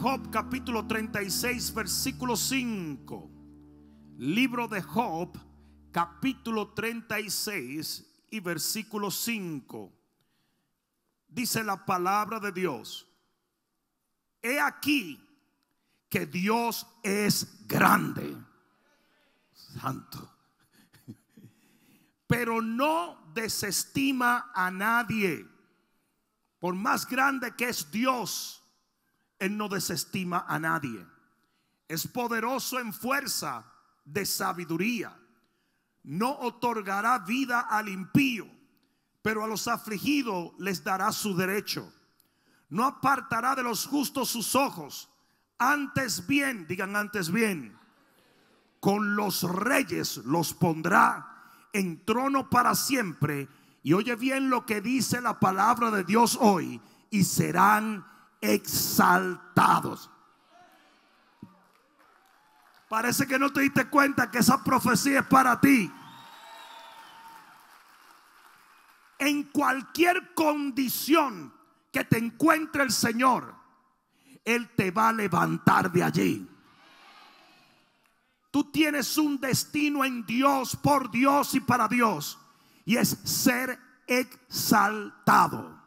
Job capítulo 36, versículo 5. Libro de Job capítulo 36 y versículo 5. Dice la palabra de Dios. He aquí que Dios es grande. Santo. Pero no desestima a nadie. Por más grande que es Dios, él no desestima a nadie. Es poderoso en fuerza de sabiduría. No otorgará vida al impío, pero a los afligidos les dará su derecho. No apartará de los justos sus ojos. Antes bien, digan antes bien, con los reyes los pondrá en trono para siempre. Y oye bien lo que dice la palabra de Dios hoy. Y serán exaltados. Parece que no te diste cuenta que esa profecía es para ti. En cualquier condición que te encuentre el Señor, Él te va a levantar de allí. Tú tienes un destino en Dios, por Dios y para Dios. Y es ser exaltado.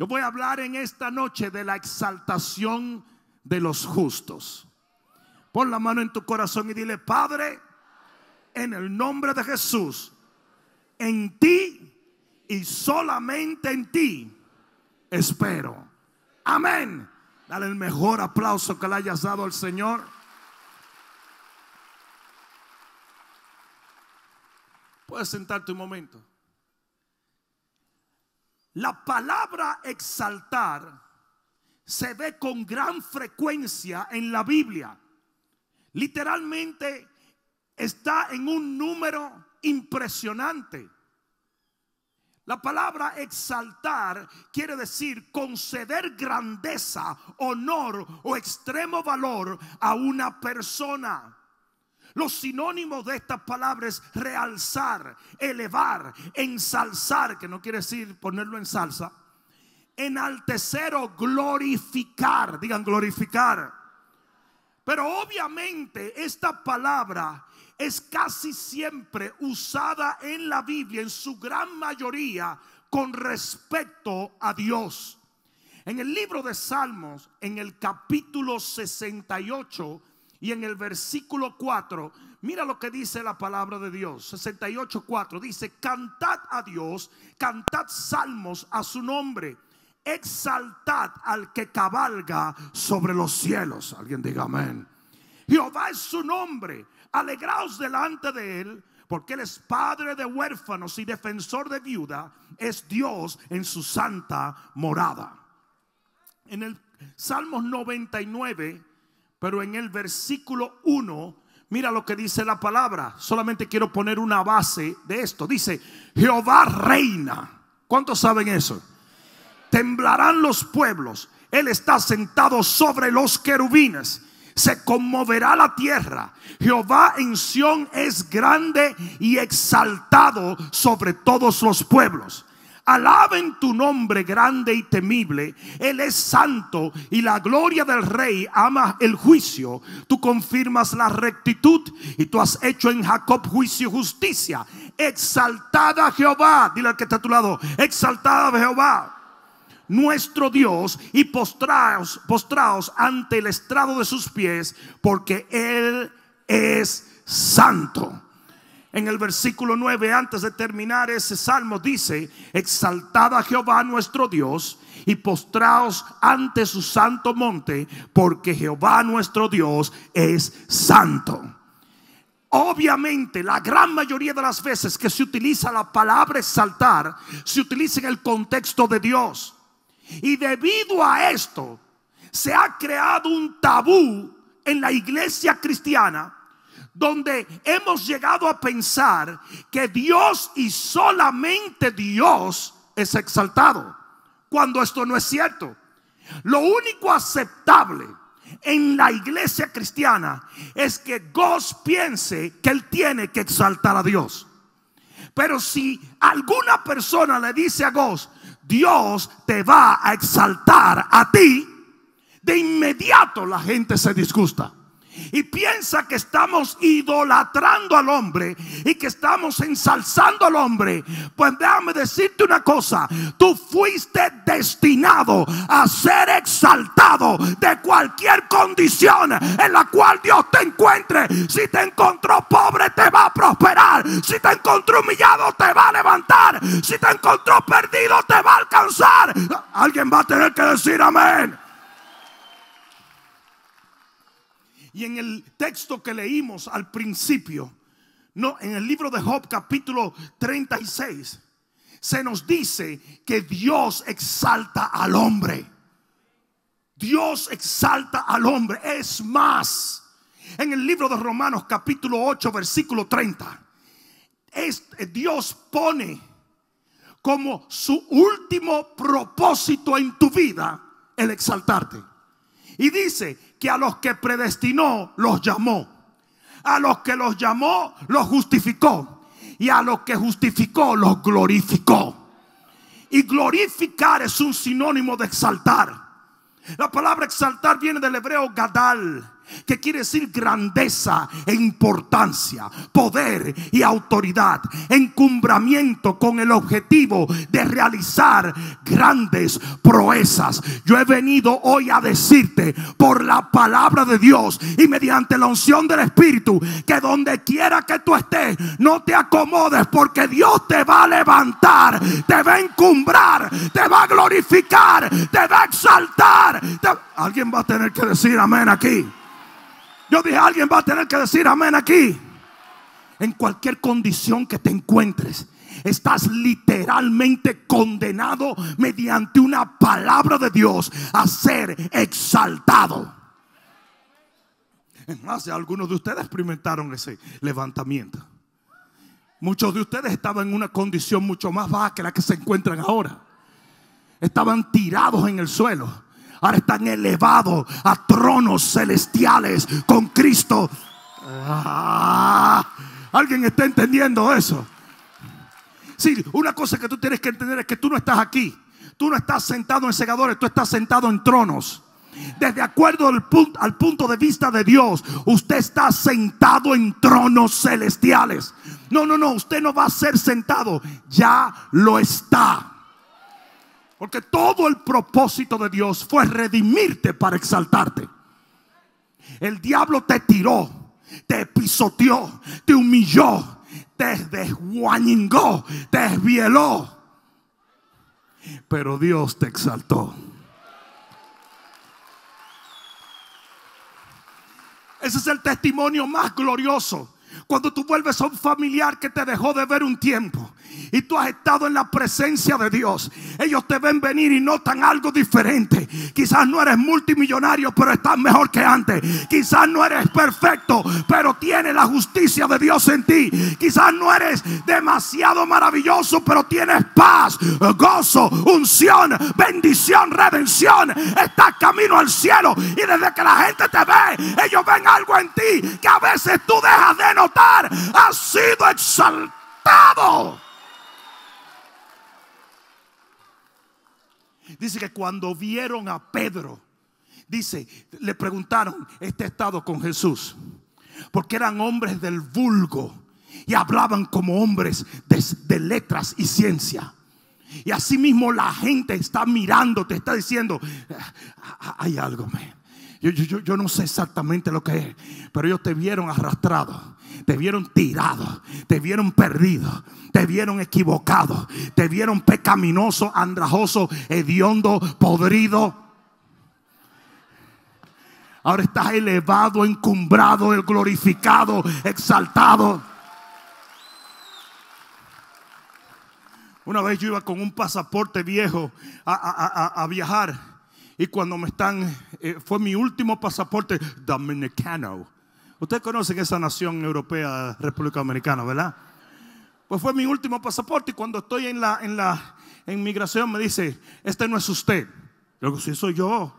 Yo voy a hablar en esta noche de la exaltación de los justos. Pon la mano en tu corazón y dile, Padre, en el nombre de Jesús, en ti y solamente en ti espero. Amén. Dale el mejor aplauso que le hayas dado al Señor. Puedes sentarte un momento. La palabra exaltar se ve con gran frecuencia en la Biblia. Literalmente está en un número impresionante. La palabra exaltar quiere decir conceder grandeza, honor o extremo valor a una persona. Los sinónimos de estas palabras es realzar, elevar, ensalzar, que no quiere decir ponerlo en salsa, enaltecer o glorificar, digan glorificar. Pero obviamente esta palabra es casi siempre usada en la Biblia, en su gran mayoría, con respecto a Dios. En el libro de Salmos, en el capítulo 68, y en el versículo 4, mira lo que dice la palabra de Dios. 68.4 dice, cantad a Dios, cantad salmos a su nombre, exaltad al que cabalga sobre los cielos. Alguien diga amén. Jehová es su nombre, alegraos delante de él, porque él es padre de huérfanos y defensor de viuda, es Dios en su santa morada. En el Salmos 99 pero en el versículo 1, mira lo que dice la palabra. Solamente quiero poner una base de esto. Dice, Jehová reina. ¿Cuántos saben eso? Temblarán los pueblos. Él está sentado sobre los querubines. Se conmoverá la tierra. Jehová en Sión es grande y exaltado sobre todos los pueblos. Alaben tu nombre grande y temible. Él es santo y la gloria del rey ama el juicio. Tú confirmas la rectitud y tú has hecho en Jacob juicio y justicia. Exaltada Jehová, dile al que está a tu lado, exaltada Jehová nuestro Dios y postraos, postraos ante el estrado de sus pies, porque Él es santo en el versículo 9, antes de terminar ese salmo, dice, exaltad a Jehová nuestro Dios y postraos ante su santo monte, porque Jehová nuestro Dios es santo. Obviamente, la gran mayoría de las veces que se utiliza la palabra exaltar, se utiliza en el contexto de Dios. Y debido a esto, se ha creado un tabú en la iglesia cristiana donde hemos llegado a pensar que Dios y solamente Dios es exaltado, cuando esto no es cierto. Lo único aceptable en la iglesia cristiana es que Dios piense que Él tiene que exaltar a Dios. Pero si alguna persona le dice a Dios, Dios te va a exaltar a ti, de inmediato la gente se disgusta y piensa que estamos idolatrando al hombre y que estamos ensalzando al hombre, pues déjame decirte una cosa, tú fuiste destinado a ser exaltado de cualquier condición en la cual Dios te encuentre. Si te encontró pobre, te va a prosperar. Si te encontró humillado, te va a levantar. Si te encontró perdido, te va a alcanzar. Alguien va a tener que decir amén. Y en el texto que leímos al principio, no, en el libro de Job capítulo 36, se nos dice que Dios exalta al hombre. Dios exalta al hombre. Es más, en el libro de Romanos capítulo 8 versículo 30, Dios pone como su último propósito en tu vida el exaltarte. Y dice que a los que predestinó, los llamó. A los que los llamó, los justificó. Y a los que justificó, los glorificó. Y glorificar es un sinónimo de exaltar. La palabra exaltar viene del hebreo gadal, que quiere decir grandeza e importancia, poder y autoridad, encumbramiento con el objetivo de realizar grandes proezas. Yo he venido hoy a decirte por la palabra de Dios y mediante la unción del Espíritu que donde quiera que tú estés, no te acomodes porque Dios te va a levantar, te va a encumbrar, te va a glorificar, te va a exaltar. Alguien va a tener que decir amén aquí. Yo dije, alguien va a tener que decir amén aquí. En cualquier condición que te encuentres, estás literalmente condenado mediante una palabra de Dios a ser exaltado. en más, algunos de ustedes experimentaron ese levantamiento. Muchos de ustedes estaban en una condición mucho más baja que la que se encuentran ahora. Estaban tirados en el suelo Ahora están elevados a tronos celestiales con Cristo. Ah, ¿Alguien está entendiendo eso? Sí, una cosa que tú tienes que entender es que tú no estás aquí. Tú no estás sentado en segadores, tú estás sentado en tronos. Desde acuerdo al punto, al punto, de vista de Dios, usted está sentado en tronos celestiales. No, no, no, usted no va a ser sentado, ya lo está. Porque todo el propósito de Dios fue redimirte para exaltarte. El diablo te tiró, te pisoteó, te humilló, te desguañingó, te desvieló. Pero Dios te exaltó. Ese es el testimonio más glorioso cuando tú vuelves a un familiar que te dejó de ver un tiempo y tú has estado en la presencia de Dios, ellos te ven venir y notan algo diferente. Quizás no eres multimillonario, pero estás mejor que antes. Quizás no eres perfecto, pero tienes la justicia de Dios en ti. Quizás no eres demasiado maravilloso, pero tienes paz, gozo, unción, bendición, redención. Estás camino al cielo y desde que la gente te ve, ellos ven algo en ti que a veces tú dejas de notar ha sido exaltado. Dice que cuando vieron a Pedro, dice, le preguntaron, este estado con Jesús, porque eran hombres del vulgo y hablaban como hombres de, letras y ciencia. Y asimismo la gente está mirando, te está diciendo, ah, ah, hay algo, man. Yo, no sé exactamente lo que es, pero ellos te vieron arrastrado, te vieron tirado, te vieron perdido, te vieron equivocado, te vieron pecaminoso, andrajoso, hediondo, podrido. Ahora estás elevado, encumbrado, glorificado, exaltado. Una vez yo iba con un pasaporte viejo a viajar y cuando me están, eh, fue mi último pasaporte dominicano. Ustedes conocen esa nación europea, República Dominicana, ¿verdad? Pues fue mi último pasaporte y cuando estoy en la, en la en migración me dice, este no es usted. Yo digo, sí soy yo.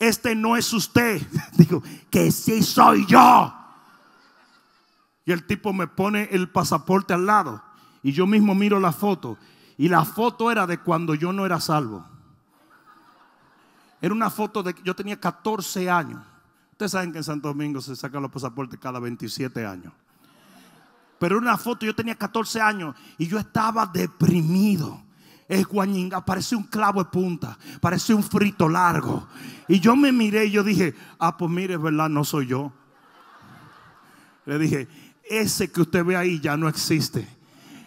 Este no es usted. digo, que sí soy yo. Y el tipo me pone el pasaporte al lado y yo mismo miro la foto. Y la foto era de cuando yo no era salvo. Era una foto de que yo tenía 14 años. Ustedes saben que en Santo Domingo se sacan los pasaportes cada 27 años. Pero era una foto, yo tenía 14 años y yo estaba deprimido. Es guañinga, parecía un clavo de punta, parecía un frito largo. Y yo me miré y yo dije, ah, pues mire, es verdad, no soy yo. Le dije, ese que usted ve ahí ya no existe.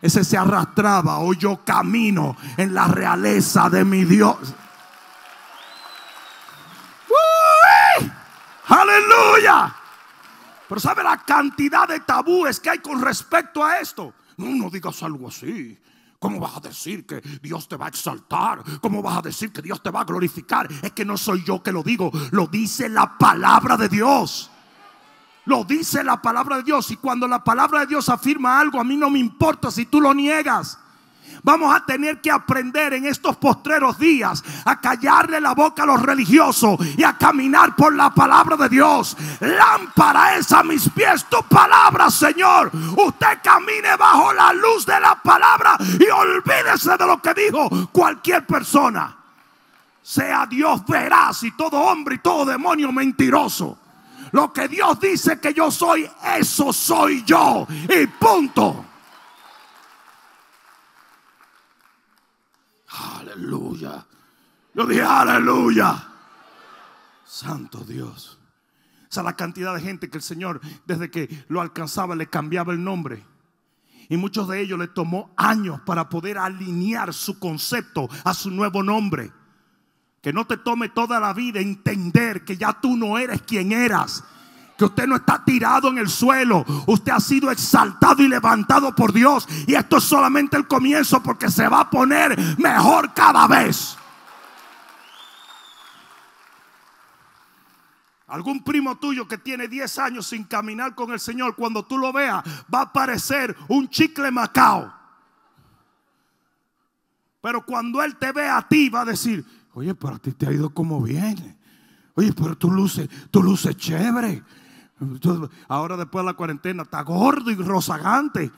Ese se arrastraba, hoy yo camino en la realeza de mi Dios. Aleluya. Pero ¿sabe la cantidad de tabúes que hay con respecto a esto? No, no digas algo así. ¿Cómo vas a decir que Dios te va a exaltar? ¿Cómo vas a decir que Dios te va a glorificar? Es que no soy yo que lo digo, lo dice la palabra de Dios. Lo dice la palabra de Dios. Y cuando la palabra de Dios afirma algo, a mí no me importa si tú lo niegas. Vamos a tener que aprender en estos postreros días a callarle la boca a los religiosos y a caminar por la palabra de Dios. Lámpara es a mis pies tu palabra, Señor. Usted camine bajo la luz de la palabra y olvídese de lo que dijo cualquier persona. Sea Dios veraz y todo hombre y todo demonio mentiroso. Lo que Dios dice que yo soy, eso soy yo. Y punto. Aleluya. Yo dije, aleluya. Santo Dios. O sea la cantidad de gente que el Señor, desde que lo alcanzaba, le cambiaba el nombre. Y muchos de ellos le tomó años para poder alinear su concepto a su nuevo nombre. Que no te tome toda la vida entender que ya tú no eres quien eras que usted no está tirado en el suelo, usted ha sido exaltado y levantado por Dios. Y esto es solamente el comienzo porque se va a poner mejor cada vez. Algún primo tuyo que tiene 10 años sin caminar con el Señor, cuando tú lo veas, va a parecer un chicle macao. Pero cuando Él te ve a ti, va a decir, oye, pero a ti te ha ido como bien. Oye, pero tú luces, tú luces chévere. Ahora después de la cuarentena está gordo y rozagante.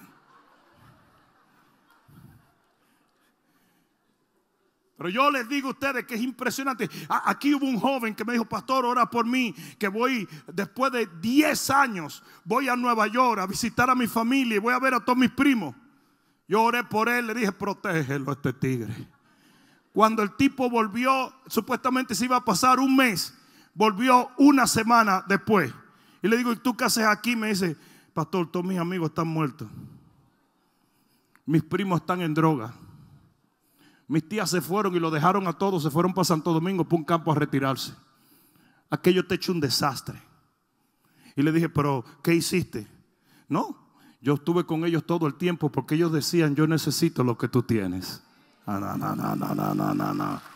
Pero yo les digo a ustedes que es impresionante. Aquí hubo un joven que me dijo, pastor, ora por mí, que voy después de 10 años, voy a Nueva York a visitar a mi familia y voy a ver a todos mis primos. Yo oré por él, le dije, protégelo a este tigre. Cuando el tipo volvió, supuestamente se iba a pasar un mes, volvió una semana después. Y le digo, ¿y tú qué haces aquí? Me dice, pastor, todos mis amigos están muertos. Mis primos están en droga. Mis tías se fueron y lo dejaron a todos, se fueron para Santo Domingo, para un campo a retirarse. Aquello te hecho un desastre. Y le dije, pero ¿qué hiciste? No, yo estuve con ellos todo el tiempo porque ellos decían, yo necesito lo que tú tienes. Ah, no, no, no, no, no, no, no.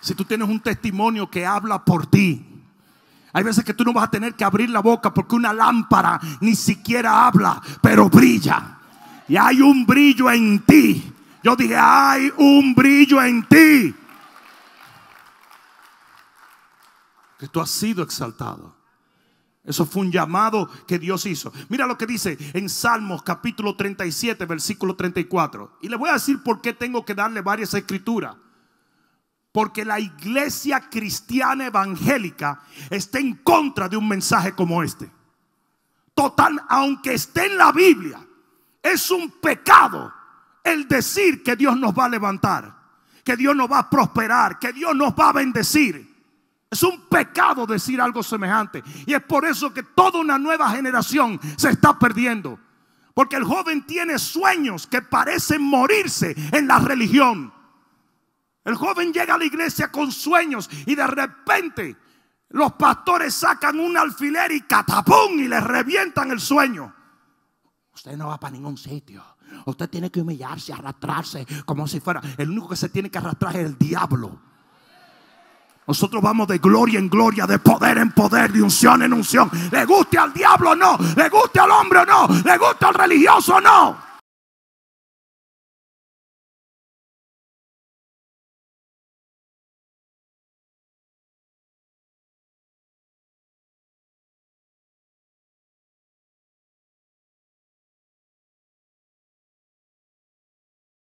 Si tú tienes un testimonio que habla por ti. Hay veces que tú no vas a tener que abrir la boca porque una lámpara ni siquiera habla, pero brilla. Y hay un brillo en ti. Yo dije, hay un brillo en ti. Que tú has sido exaltado. Eso fue un llamado que Dios hizo. Mira lo que dice en Salmos capítulo 37, versículo 34. Y le voy a decir por qué tengo que darle varias escrituras porque la iglesia cristiana evangélica está en contra de un mensaje como este. Total, aunque esté en la Biblia, es un pecado el decir que Dios nos va a levantar, que Dios nos va a prosperar, que Dios nos va a bendecir. Es un pecado decir algo semejante. Y es por eso que toda una nueva generación se está perdiendo. Porque el joven tiene sueños que parecen morirse en la religión. El joven llega a la iglesia con sueños y de repente los pastores sacan un alfiler y catapum y le revientan el sueño. Usted no va para ningún sitio. Usted tiene que humillarse, arrastrarse como si fuera. El único que se tiene que arrastrar es el diablo. Nosotros vamos de gloria en gloria, de poder en poder, de unción en unción. Le guste al diablo o no, le guste al hombre o no, le guste al religioso o no.